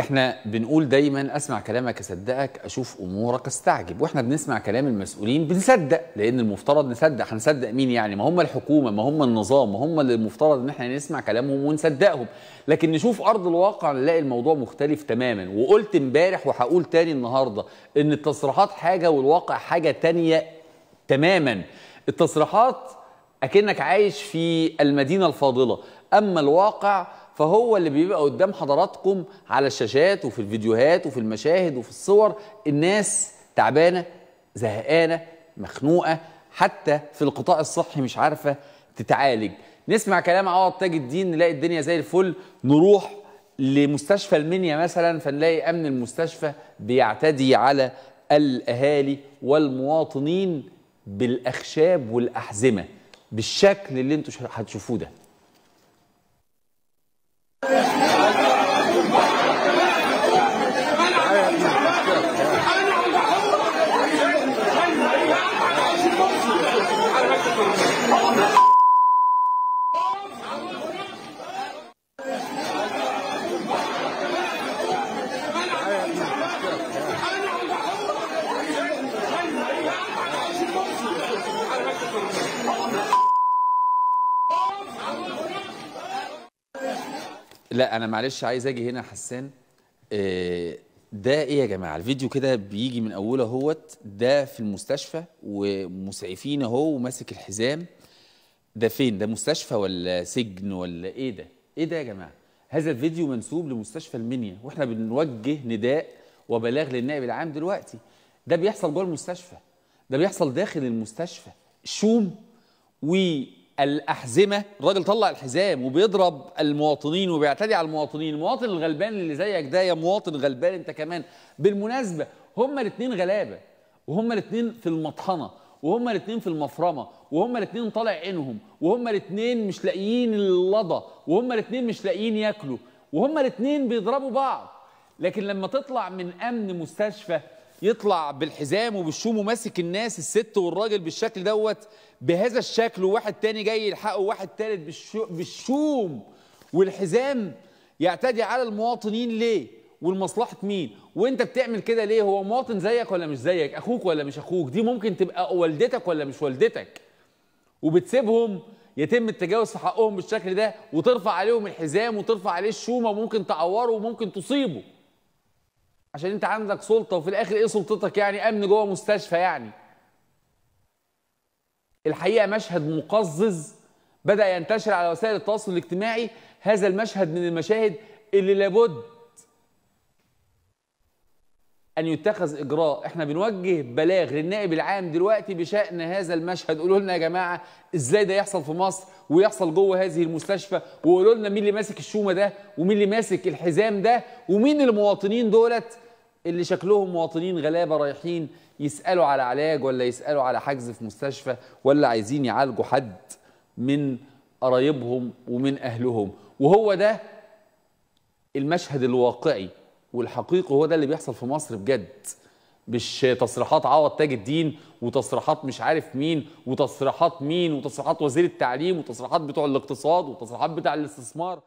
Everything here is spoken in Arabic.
احنا بنقول دايما اسمع كلامك اصدقك اشوف امورك استعجب واحنا بنسمع كلام المسؤولين بنصدق لان المفترض نصدق هنصدق مين يعني ما هم الحكومه ما هم النظام ما هم اللي المفترض ان احنا نسمع كلامهم ونصدقهم لكن نشوف ارض الواقع نلاقي الموضوع مختلف تماما وقلت امبارح وهقول تاني النهارده ان التصريحات حاجه والواقع حاجه تانية تماما التصريحات اكنك عايش في المدينه الفاضله اما الواقع فهو اللي بيبقى قدام حضراتكم على الشاشات وفي الفيديوهات وفي المشاهد وفي الصور الناس تعبانه زهقانه مخنوقه حتى في القطاع الصحي مش عارفه تتعالج نسمع كلام عوض تاج الدين نلاقي الدنيا زي الفل نروح لمستشفى المنيا مثلا فنلاقي امن المستشفى بيعتدي على الاهالي والمواطنين بالاخشاب والاحزمه بالشكل اللي انتم هتشوفوه ده لا انا معلش عايز اجي هنا حسان آه، ده ايه يا جماعه الفيديو كده بيجي من اوله اهوت ده في المستشفى ومسعفين اهو وماسك الحزام ده فين ده مستشفى ولا سجن ولا ايه ده ايه ده يا جماعه هذا الفيديو منسوب لمستشفى المنيا واحنا بنوجه نداء وبلاغ للنائب العام دلوقتي ده بيحصل جوه المستشفى ده بيحصل داخل المستشفى شوم و الأحزمة الراجل طلع الحزام وبيضرب المواطنين وبيعتدي على المواطنين المواطن الغلبان اللي زيك ده يا مواطن غلبان انت كمان بالمناسبة هما الاثنين غلابة وهما الاثنين في المطحنة وهما الاثنين في المفرمه وهما الاثنين طالع عينهم وهما الاثنين مش لاقيين اللضى وهما الاثنين مش لاقيين ياكلوا وهما الاثنين بيضربوا بعض لكن لما تطلع من امن مستشفى يطلع بالحزام وبالشوم وماسك الناس الست والراجل بالشكل دوت بهذا الشكل وواحد تاني جاي يلحقه وواحد تالت بالشوم والحزام يعتدي على المواطنين ليه ولمصلحه مين وانت بتعمل كده ليه هو مواطن زيك ولا مش زيك اخوك ولا مش اخوك دي ممكن تبقى والدتك ولا مش والدتك وبتسيبهم يتم التجاوز في حقهم بالشكل ده وترفع عليهم الحزام وترفع عليه الشومه وممكن تعوره وممكن تصيبه عشان انت عندك سلطه وفي الاخر ايه سلطتك يعني امن جوه مستشفى يعني الحقيقه مشهد مقزز بدا ينتشر على وسائل التواصل الاجتماعي هذا المشهد من المشاهد اللي لابد ان يتخذ اجراء احنا بنوجه بلاغ للنائب العام دلوقتي بشان هذا المشهد قولوا لنا يا جماعه ازاي ده يحصل في مصر ويحصل جوه هذه المستشفى وقولوا لنا مين اللي ماسك الشومه ده ومين اللي ماسك الحزام ده ومين المواطنين دولت اللي شكلهم مواطنين غلابه رايحين يسالوا على علاج ولا يسالوا على حجز في مستشفى ولا عايزين يعالجوا حد من قرايبهم ومن اهلهم وهو ده المشهد الواقعي والحقيقي هو ده اللي بيحصل في مصر بجد مش تصريحات عوض تاج الدين وتصريحات مش عارف مين وتصريحات مين وتصريحات وزير التعليم وتصريحات بتوع الاقتصاد وتصريحات بتاع الاستثمار